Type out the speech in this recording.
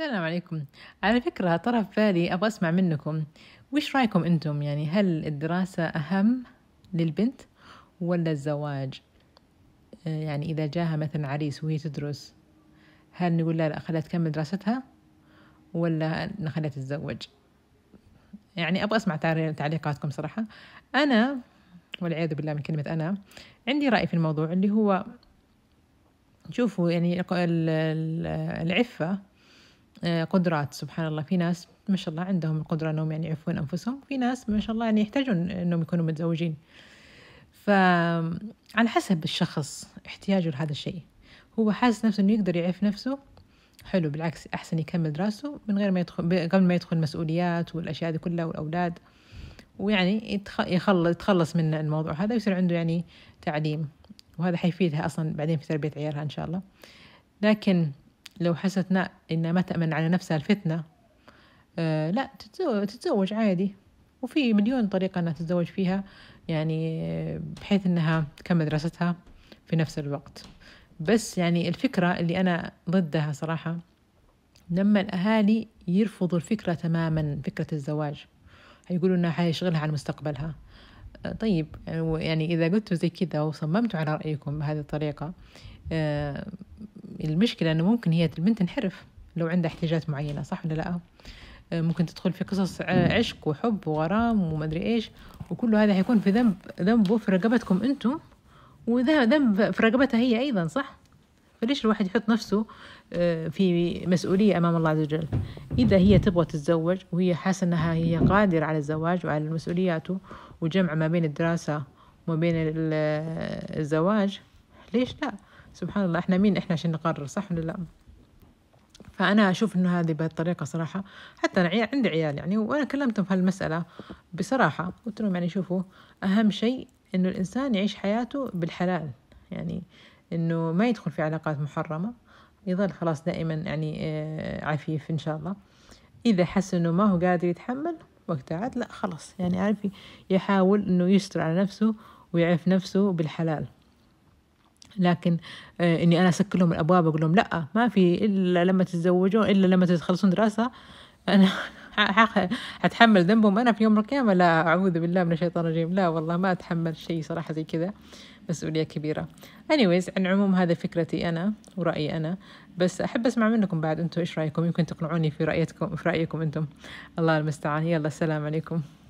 السلام عليكم على فكرة طرف في بالي أبغى أسمع منكم وش رأيكم أنتم يعني هل الدراسة أهم للبنت ولا الزواج آه، يعني إذا جاها مثلا عريس وهي تدرس هل نقول لها لا خليها تكمل دراستها ولا نخليها تتزوج يعني أبغى أسمع تعليقاتكم صراحة أنا والعياذ بالله من كلمة أنا عندي رأي في الموضوع اللي هو شوفوا يعني العفة آه، قدرات سبحان الله في ناس ما شاء الله عندهم القدرة أنهم يعني يعفون أنفسهم في ناس ما شاء الله يعني يحتاجون أنهم يكونوا متزوجين فعلى حسب الشخص احتياجه لهذا الشيء هو حاسس نفسه أنه يقدر يعف نفسه حلو بالعكس أحسن يكمل دراسته من غير ما يدخل قبل ما يدخل مسؤوليات والأشياء دي كلها والأولاد ويعني يتخلص من الموضوع هذا ويصير عنده يعني تعليم وهذا حيفيدها أصلا بعدين في تربية عيالها إن شاء الله لكن لو حسنت إن ما تأمن على نفسها الفتنة آه لا تتزوج عادي وفي مليون طريقة أنها تتزوج فيها يعني بحيث أنها تكمل دراستها في نفس الوقت بس يعني الفكرة اللي أنا ضدها صراحة لما الأهالي يرفضوا الفكرة تماما فكرة الزواج هيقولوا إنها حيشغلها عن مستقبلها آه، طيب يعني إذا قلتوا زي كذا وصممتوا على رأيكم بهذه الطريقة آه، المشكلة أنه ممكن هي البنت تنحرف لو عندها احتياجات معينة صح ولا لأ آه. ممكن تدخل في قصص آه، عشق وحب وغرام وما ادري إيش وكل هذا حيكون في ذنب ذنبه في رقبتكم أنتم وذا ذنب في رقبتها هي أيضا صح فليش الواحد يحط نفسه آه، في مسؤولية أمام الله عز وجل إذا هي تبغى تتزوج وهي حاسة أنها هي قادرة على الزواج وعلى مسؤولياته وجمع ما بين الدراسة وما بين الزواج ليش لا سبحان الله احنا مين احنا عشان نقرر صح ولا لا فأنا أشوف إنه هذه بهالطريقة صراحة حتى أنا عندي عيال يعني وأنا كلمتهم في هالمسألة بصراحة قلت لهم يعني شوفوا أهم شيء إنه الإنسان يعيش حياته بالحلال يعني إنه ما يدخل في علاقات محرمة يظل خلاص دائما يعني آه، عفيف إن شاء الله إذا حس إنه ما هو قادر يتحمل وقتها عاد لا خلاص يعني عارف يحاول إنه يستر على نفسه ويعرف نفسه بالحلال لكن آه، اني انا اسكر لهم الابواب اقول لهم لا ما في الا لما تتزوجون الا لما تخلصون دراسه انا حتحمل ذنبهم انا في يوم القيامه لا اعوذ بالله من الشيطان الرجيم لا والله ما اتحمل شيء صراحه زي كذا مسؤوليه كبيره anyways عن العموم هذا فكرتي انا ورايي انا بس احب اسمع منكم بعد انتم ايش رايكم يمكن تقنعوني في رايكم في رايكم انتم الله المستعان يلا السلام عليكم